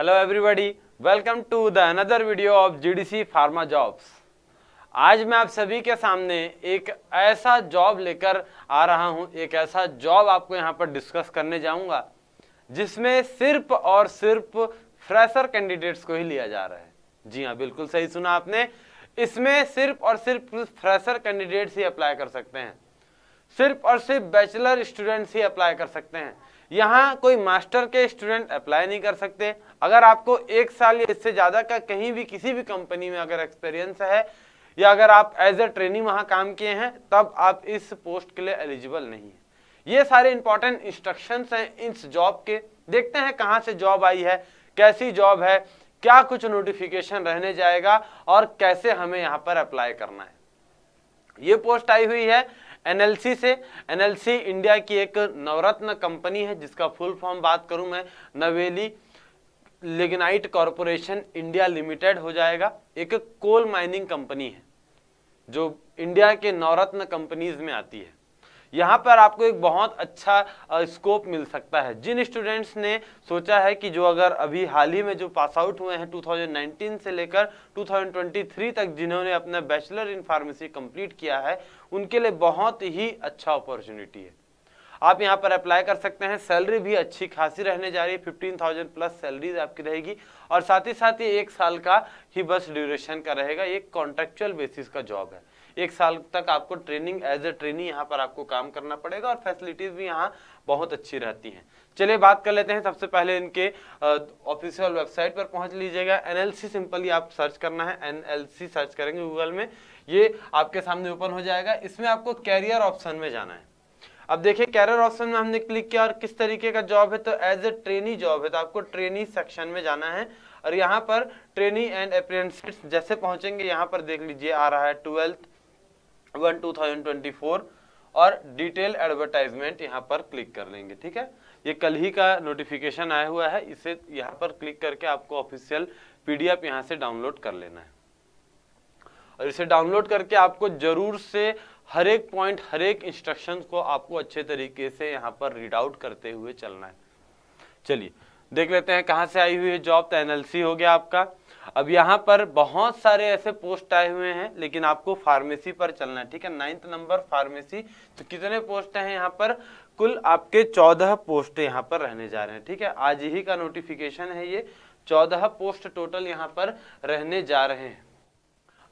hello everybody welcome to the another video of GDC pharma jobs आज मैं आप सभी के सामने एक ऐसा जॉब लेकर आ रहा हूं एक ऐसा जॉब आपको यहां पर डिस्कस करने जाऊंगा जिसमें सिर्फ और सिर्फ फ्रेशर कैंडिडेट्स को ही लिया जा रहा है जी हाँ बिल्कुल सही सुना आपने इसमें सिर्फ और सिर्फ फ्रेशर कैंडिडेट्स ही अप्लाई कर सकते हैं सिर्फ और सिर्फ बैचलर स्टूडेंट्स ही अप्लाई कर सकते हैं यहाँ कोई मास्टर के स्टूडेंट अप्लाई नहीं कर सकते अगर आपको एक साल या इससे ज़्यादा का कहीं भी किसी भी कंपनी में अगर एक्सपीरियंस है या अगर आप एज ए ट्रेनिंग वहां काम किए हैं तब आप इस पोस्ट के लिए एलिजिबल नहीं है ये सारे इंपॉर्टेंट इंस्ट्रक्शन हैं इस जॉब के देखते हैं कहाँ से जॉब आई है कैसी जॉब है क्या कुछ नोटिफिकेशन रहने जाएगा और कैसे हमें यहाँ पर अप्लाई करना है ये पोस्ट आई हुई है एनएलसी से एनएलसी इंडिया की एक नवरत्न कंपनी है जिसका फुल फॉर्म बात करूं मैं नवेली लिग्नाइट कॉरपोरेशन इंडिया लिमिटेड हो जाएगा एक कोल माइनिंग कंपनी है जो इंडिया के नवरत्न कंपनीज में आती है यहाँ पर आपको एक बहुत अच्छा स्कोप मिल सकता है जिन स्टूडेंट्स ने सोचा है कि जो अगर अभी हाल ही में जो पास आउट हुए हैं 2019 से लेकर 2023 तक जिन्होंने अपना बैचलर इन फार्मेसी कंप्लीट किया है उनके लिए बहुत ही अच्छा अपॉर्चुनिटी है आप यहाँ पर अप्लाई कर सकते हैं सैलरी भी अच्छी खासी रहने जा रही है फिफ्टीन थाउजेंड प्लस सैलरीज आपकी रहेगी और साथ ही साथ ये एक साल का ही बस ड्यूरेशन का रहेगा ये कॉन्ट्रेक्चुअल बेसिस का जॉब है एक साल तक आपको ट्रेनिंग एज ए ट्रेनिंग यहाँ पर आपको काम करना पड़ेगा और फैसिलिटीज भी यहाँ बहुत अच्छी रहती हैं चलिए बात कर लेते हैं सबसे पहले इनके ऑफिशियल वेबसाइट पर पहुंच लीजिएगा एनएलसी सिंपली आप सर्च करना है एनएलसी सर्च करेंगे गूगल में ये आपके सामने ओपन हो जाएगा इसमें आपको कैरियर ऑप्शन में जाना है अब देखिए कैरियर ऑप्शन में हमने क्लिक किया और किस तरीके का जॉब है तो एज ए ट्रेनी जॉब है तो आपको ट्रेनी सेक्शन में जाना है और यहाँ पर ट्रेनी एंड अप्रेंटिस जैसे पहुंचेंगे यहाँ पर देख लीजिए आ रहा है twelfth one two thousand twenty four और डिटेल एडवर्टाइजमेंट यहाँ पर क्लिक कर लेंगे ठीक है ये कल ही का नोटिफिकेशन आया हुआ है इसे यहाँ पर क्लिक करके आपको ऑफिशियल पीडीएफ यहाँ से डाउनलोड कर लेना है और इसे डाउनलोड करके आपको जरूर से हर एक पॉइंट हर एक इंस्ट्रक्शन को आपको अच्छे तरीके से यहाँ पर रीड आउट करते हुए चलना है चलिए देख लेते हैं कहाँ से आई हुई है जॉब तो एनएलसी हो गया आपका अब यहाँ पर बहुत सारे ऐसे पोस्ट आए हुए हैं लेकिन आपको फार्मेसी पर चलना है ठीक है नाइन्थ नंबर फार्मेसी तो कितने पोस्ट हैं यहाँ पर कुल आपके चौदह पोस्ट यहाँ पर रहने जा रहे हैं ठीक है आज ही का नोटिफिकेशन है ये चौदह पोस्ट टोटल यहाँ पर रहने जा रहे हैं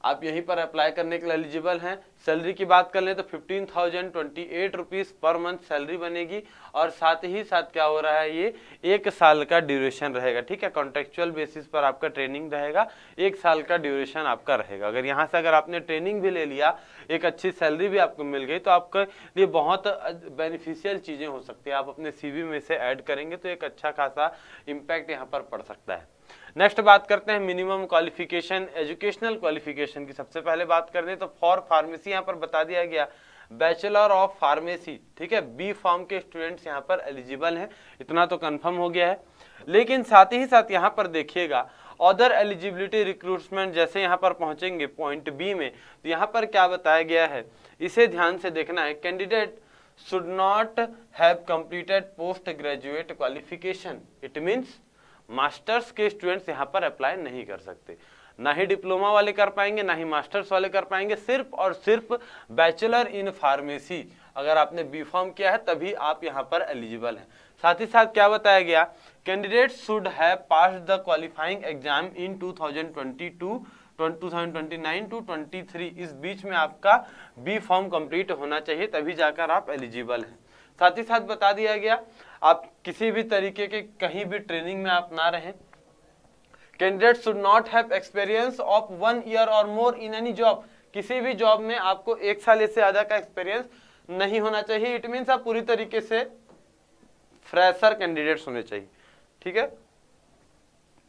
आप यहीं पर अप्लाई करने के लिए एलिजिबल हैं सैलरी की बात कर लें तो fifteen thousand twenty eight rupees per month salary बनेगी और साथ ही साथ क्या हो रहा है ये एक साल का ड्यूरेशन रहेगा ठीक है कॉन्ट्रेक्चुअल बेसिस पर आपका ट्रेनिंग रहेगा एक साल का ड्यूरेशन आपका रहेगा अगर यहाँ से अगर आपने ट्रेनिंग भी ले लिया एक अच्छी सैलरी भी आपको मिल गई तो आपके लिए बहुत बेनिफिशियल चीज़ें हो सकती है आप अपने सी में से ऐड करेंगे तो एक अच्छा खासा इम्पैक्ट यहाँ पर पड़ सकता है नेक्स्ट बात करते हैं मिनिमम क्वालिफिकेशन एजुकेशनल क्वालिफिकेशन की सबसे पहले बात कर दें तो फॉर फार्मेसी यहाँ पर बता दिया गया बैचलर ऑफ फार्मेसी ठीक है बी फॉर्म के स्टूडेंट्स यहाँ पर एलिजिबल हैं इतना तो कंफर्म हो गया है लेकिन साथ ही साथ यहाँ पर देखिएगा अदर एलिजिबिलिटी रिक्रूटमेंट जैसे यहाँ पर पहुँचेंगे पॉइंट बी में तो यहाँ पर क्या बताया गया है इसे ध्यान से देखना है candidate should not have completed post graduate qualification it means masters के स्टूडेंट्स यहाँ पर अप्लाई नहीं कर सकते ना ही डिप्लोमा वाले कर पाएंगे ना ही मास्टर्स वाले कर पाएंगे सिर्फ और सिर्फ बैचलर इन फार्मेसी अगर आपने बी फॉर्म किया है तभी आप यहाँ पर एलिजिबल हैं साथ ही साथ क्या बताया गया candidate should have pass the qualifying exam in 2022 twenty two three इस बीच में आपका बी फॉर्म कंप्लीट होना चाहिए तभी जाकर आप एलिजिबल हैं साथ ही साथ बता दिया गया आप किसी भी तरीके के कहीं भी ट्रेनिंग में आप ना रहें candidate should not have experience of one year और मोर इन एनी जॉब किसी भी जॉब में आपको एक साल से ज़्यादा का एक्सपीरियंस नहीं होना चाहिए इट मीन्स आप पूरी तरीके से फ्रेशर कैंडिडेट्स होने चाहिए ठीक है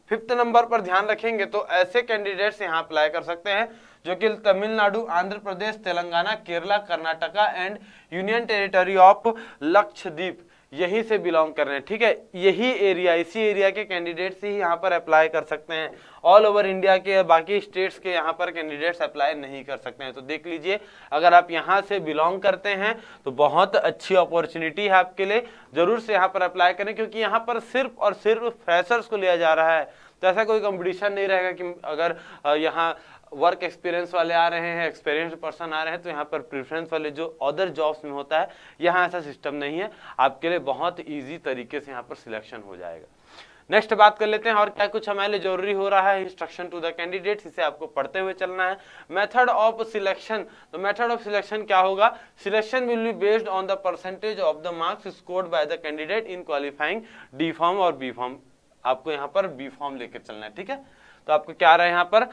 फिफ्थ नंबर पर ध्यान रखेंगे तो ऐसे कैंडिडेट्स यहाँ अप्लाई कर सकते हैं जो कि तमिलनाडु आंध्र प्रदेश Telangana Kerala Karnataka and union territory of Lakshadweep यहीं से बिलोंग कर रहे हैं ठीक है यही एरिया इसी एरिया के कैंडिडेट्स ही यहाँ पर अप्लाई कर सकते हैं ऑल ओवर इंडिया के बाकी स्टेट्स के यहाँ पर कैंडिडेट्स अप्लाई नहीं कर सकते हैं तो देख लीजिए अगर आप यहाँ से बिलोंग करते हैं तो बहुत अच्छी अपॉर्चुनिटी है आपके लिए ज़रूर से यहाँ पर अप्लाई करें क्योंकि यहाँ पर सिर्फ और सिर्फ फ्रेशर्स को लिया जा रहा है तो ऐसा कोई कंपटीशन नहीं रहेगा कि अगर यहाँ वर्क एक्सपीरियंस वाले आ रहे हैं एक्सपीरियंस पर्सन आ रहे हैं तो यहाँ पर प्रेफरेंस वाले जो अदर जॉब्स में होता है यहाँ ऐसा सिस्टम नहीं है आपके लिए बहुत ईजी तरीके से यहाँ पर सिलेक्शन हो जाएगा नेक्स्ट बात कर लेते हैं और क्या कुछ हमारे लिए जरूरी हो रहा है इंस्ट्रक्शन टू द कैंडिडेट इसे आपको पढ़ते हुए चलना है मेथड ऑफ सिलेक्शन तो मेथड ऑफ सिलेक्शन क्या होगा selection will be based on the percentage of the marks scored by the candidate in qualifying D form और बी फॉर्म आपको यहाँ पर बी फॉर्म लेकर चलना है ठीक है तो आपको क्या आ रहा है यहाँ पर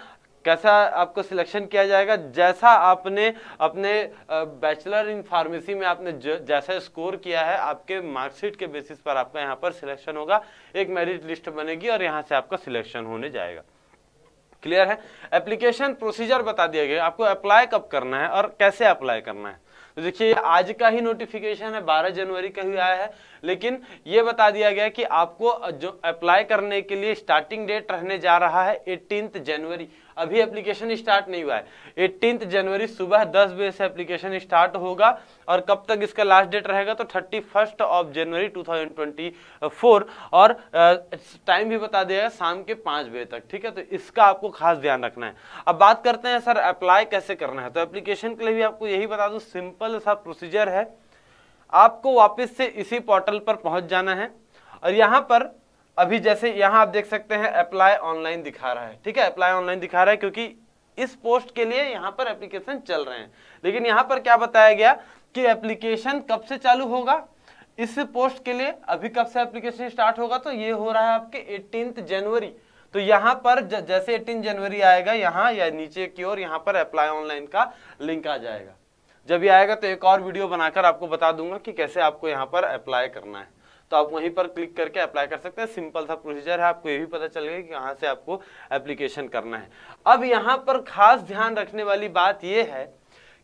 कैसा आपको सिलेक्शन किया जाएगा जैसा आपने अपने बैचलर इन फार्मेसी में आपने जैसा स्कोर किया है आपके मार्कशीट के बेसिस पर आपका यहाँ पर सिलेक्शन होगा एक मेरिट लिस्ट बनेगी और यहाँ से आपका सिलेक्शन होने जाएगा क्लियर है एप्लीकेशन प्रोसीजर बता दिया गया आपको अप्लाई कब करना है और कैसे अप्लाई करना है तो देखिए आज का ही नोटिफिकेशन है 12 जनवरी का ही आया है लेकिन ये बता दिया गया कि आपको जो अप्लाई करने के लिए स्टार्टिंग डेट रहने जा रहा है एटीन जनवरी अभी एप्लीकेशन स्टार्ट नहीं हुआ है एट्टींथ जनवरी सुबह दस बजे से एप्लीकेशन स्टार्ट होगा और कब तक इसका लास्ट डेट रहेगा तो थर्टी फर्स्ट ऑफ जनवरी 2024 और टाइम भी बता दिया शाम के पाँच बजे तक ठीक है तो इसका आपको खास ध्यान रखना है अब बात करते हैं सर अप्लाई कैसे करना है तो एप्लीकेशन के लिए भी आपको यही बता दूँ सिंपल सा प्रोसीजर है आपको वापस से इसी पोर्टल पर पहुंच जाना है और यहां पर अभी जैसे यहाँ आप देख सकते हैं अप्लाई ऑनलाइन दिखा रहा है ठीक है अप्लाई ऑनलाइन दिखा रहा है क्योंकि इस पोस्ट के लिए यहाँ पर एप्लीकेशन चल रहे हैं लेकिन यहाँ पर क्या बताया गया कि एप्लीकेशन कब से चालू होगा इस पोस्ट के लिए अभी कब से एप्लीकेशन स्टार्ट होगा तो ये हो रहा है आपके एटीन जनवरी तो यहाँ पर ज, जैसे एटीन जनवरी आएगा यहाँ या नीचे की ओर यहाँ पर अप्लाई ऑनलाइन का लिंक आ जाएगा जब ये आएगा तो एक और वीडियो बनाकर आपको बता दूंगा कि कैसे आपको यहाँ पर अप्लाई करना है तो आप वहीं पर क्लिक करके अप्लाई कर सकते हैं सिंपल सा प्रोसीजर है आपको ये भी पता चल गया कि कहाँ से आपको एप्लीकेशन करना है अब यहाँ पर खास ध्यान रखने वाली बात यह है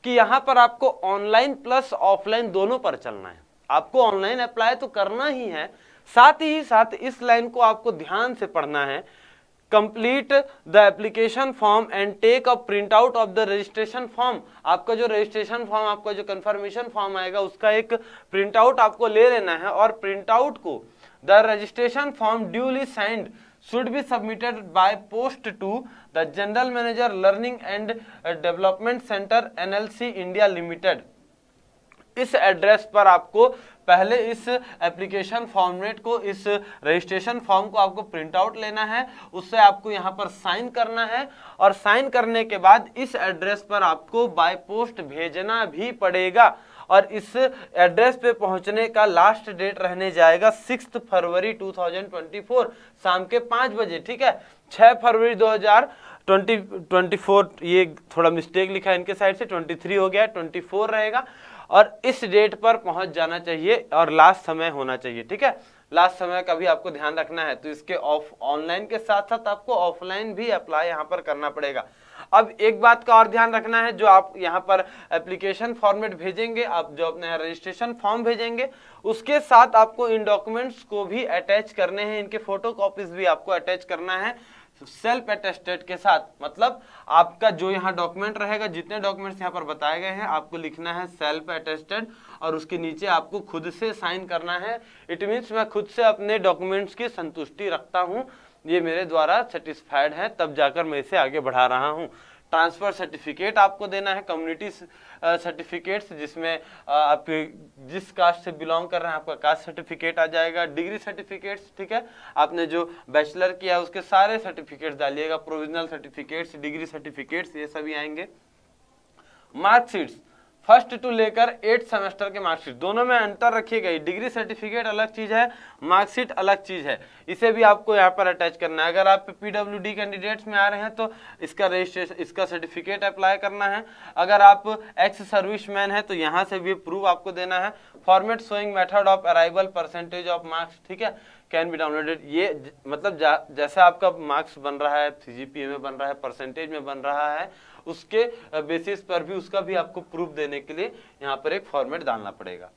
कि यहाँ पर आपको ऑनलाइन प्लस ऑफलाइन दोनों पर चलना है आपको ऑनलाइन अप्लाई तो करना ही है साथ ही साथ इस लाइन को आपको ध्यान से पढ़ना है complete the application form and take a print out of the registration form आपका जो रजिस्ट्रेशन फॉर्म आपका जो कंफर्मेशन फॉर्म आएगा उसका एक प्रिंट आउट आपको ले लेना है और प्रिंट आउट को the registration form duly signed should be submitted by post to the general manager learning and development centre NLC India limited इस एड्रेस पर आपको पहले इस एप्लीकेशन फॉर्मेट को इस रजिस्ट्रेशन फॉर्म को आपको प्रिंट आउट लेना है उससे आपको यहाँ पर साइन करना है और साइन करने के बाद इस एड्रेस पर आपको बाय पोस्ट भेजना भी पड़ेगा और इस एड्रेस पे पहुंचने का लास्ट डेट रहने जाएगा सिक्स फरवरी 2024 शाम के पाँच बजे ठीक है छः फरवरी 2024 ये थोड़ा मिस्टेक लिखा है इनके साइड से 23 हो गया 24 रहेगा और इस डेट पर पहुंच जाना चाहिए और लास्ट समय होना चाहिए ठीक है लास्ट समय का भी आपको ध्यान रखना है तो इसके ऑफ ऑनलाइन के साथ साथ आपको ऑफलाइन भी अप्लाई यहाँ पर करना पड़ेगा अब एक बात का और ध्यान रखना है जो आप यहाँ पर एप्लीकेशन फॉर्मेट भेजेंगे आप जो अपने रजिस्ट्रेशन फॉर्म भेजेंगे उसके साथ आपको इन डॉक्यूमेंट्स को भी अटैच करने हैं इनके फोटो भी आपको अटैच करना है सेल्फ अटेस्टेड के साथ मतलब आपका जो यहाँ डॉक्यूमेंट रहेगा जितने डॉक्यूमेंट्स यहाँ पर बताए गए हैं आपको लिखना है सेल्फ अटेस्टेड और उसके नीचे आपको खुद से साइन करना है इट मीन्स मैं खुद से अपने डॉक्यूमेंट्स की संतुष्टि रखता हूँ ये मेरे द्वारा सेटिस्फाइड है तब जाकर मैं इसे आगे बढ़ा रहा हूँ ट्रांसफ़र सर्टिफिकेट आपको देना है कम्युनिटी सर्टिफिकेट्स जिसमें आप जिस कास्ट से बिलोंग कर रहे हैं आपका कास्ट सर्टिफिकेट आ जाएगा डिग्री सर्टिफिकेट्स ठीक है आपने जो बैचलर किया उसके सारे सर्टिफिकेट्स डालिएगा प्रोविजनल सर्टिफिकेट्स डिग्री सर्टिफिकेट्स ये सभी आएंगे मार्कशीट्स फर्स्ट टू लेकर एट सेमेस्टर के मार्कशीट दोनों में अंतर रखी गई डिग्री सर्टिफिकेट अलग चीज़ है मार्कशीट अलग चीज़ है इसे भी आपको यहाँ पर अटैच करना है अगर आप पीडब्ल्यूडी कैंडिडेट्स में आ रहे हैं तो इसका रजिस्ट्रेशन इसका सर्टिफिकेट अप्लाई करना है अगर आप एक्स सर्विस मैन है तो यहाँ से भी प्रूफ आपको देना है format showing method of arrival percentage of marks ठीक है कैन बी डाउनलोडेड ये मतलब जैसा आपका मार्क्स बन रहा है सी में बन रहा है परसेंटेज में बन रहा है उसके बेसिस पर भी उसका भी आपको प्रूफ देने के लिए यहाँ पर एक फॉर्मेट डालना पड़ेगा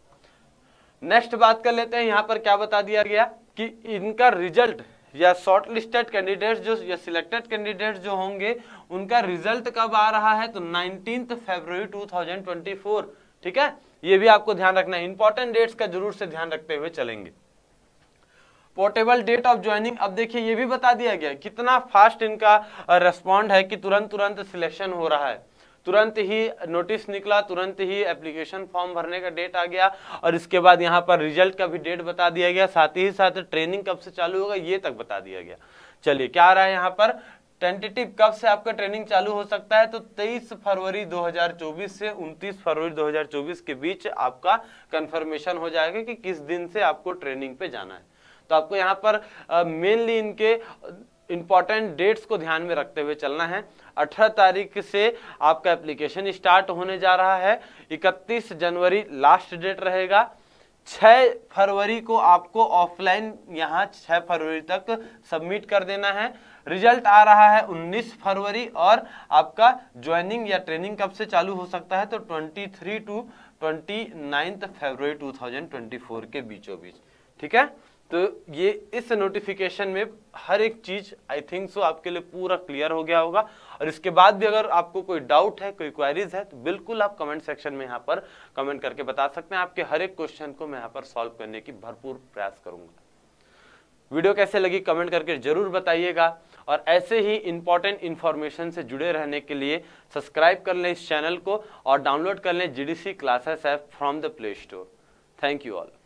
नेक्स्ट बात कर लेते हैं यहाँ पर क्या बता दिया गया कि इनका रिजल्ट या शॉर्ट लिस्टेड कैंडिडेट जो या सिलेक्टेड कैंडिडेट जो होंगे उनका रिजल्ट कब आ रहा है तो नाइनटीन फेब्रवरी टू ठीक है ये भी आपको ध्यान रखना है इंपॉर्टेंट डेट्स का जरूर से ध्यान रखते हुए चलेंगे पोर्टेबल डेट ऑफ ज्वाइनिंग अब देखिए ये भी बता दिया गया कितना फास्ट इनका रेस्पॉन्ड है कि तुरंत तुरंत सिलेक्शन हो रहा है तुरंत ही नोटिस निकला तुरंत ही एप्लीकेशन फॉर्म भरने का डेट आ गया और इसके बाद यहाँ पर रिजल्ट का भी डेट बता दिया गया साथ ही साथ ट्रेनिंग कब से चालू होगा ये तक बता दिया गया चलिए क्या आ रहा है यहाँ पर टेंटेटिव कब से आपका ट्रेनिंग चालू हो सकता है तो 23 फरवरी 2024 से 29 फरवरी 2024 के बीच आपका कंफर्मेशन हो जाएगा कि किस दिन से आपको ट्रेनिंग पे जाना है तो आपको यहाँ पर मेनली इनके इम्पॉर्टेंट डेट्स को ध्यान में रखते हुए चलना है 18 तारीख से आपका एप्लीकेशन स्टार्ट होने जा रहा है 31 जनवरी लास्ट डेट रहेगा 6 फरवरी को आपको ऑफलाइन यहाँ 6 फरवरी तक सबमिट कर देना है रिजल्ट आ रहा है 19 फरवरी और आपका ज्वाइनिंग या ट्रेनिंग कब से चालू हो सकता है तो 23 टू 29 फरवरी 2024 के बीचों बीच ठीक है तो ये इस नोटिफिकेशन में हर एक चीज़ आई थिंक सो आपके लिए पूरा क्लियर हो गया होगा और इसके बाद भी अगर आपको कोई डाउट है कोई क्वेरीज है तो बिल्कुल आप कमेंट सेक्शन में यहाँ पर कमेंट करके बता सकते हैं आपके हर एक क्वेश्चन को मैं यहाँ पर सॉल्व करने की भरपूर प्रयास करूँगा वीडियो कैसे लगी कमेंट करके ज़रूर बताइएगा और ऐसे ही इंपॉर्टेंट इन्फॉर्मेशन से जुड़े रहने के लिए सब्सक्राइब कर लें इस चैनल को और डाउनलोड कर लें G D C classes app from the Play Store thank you all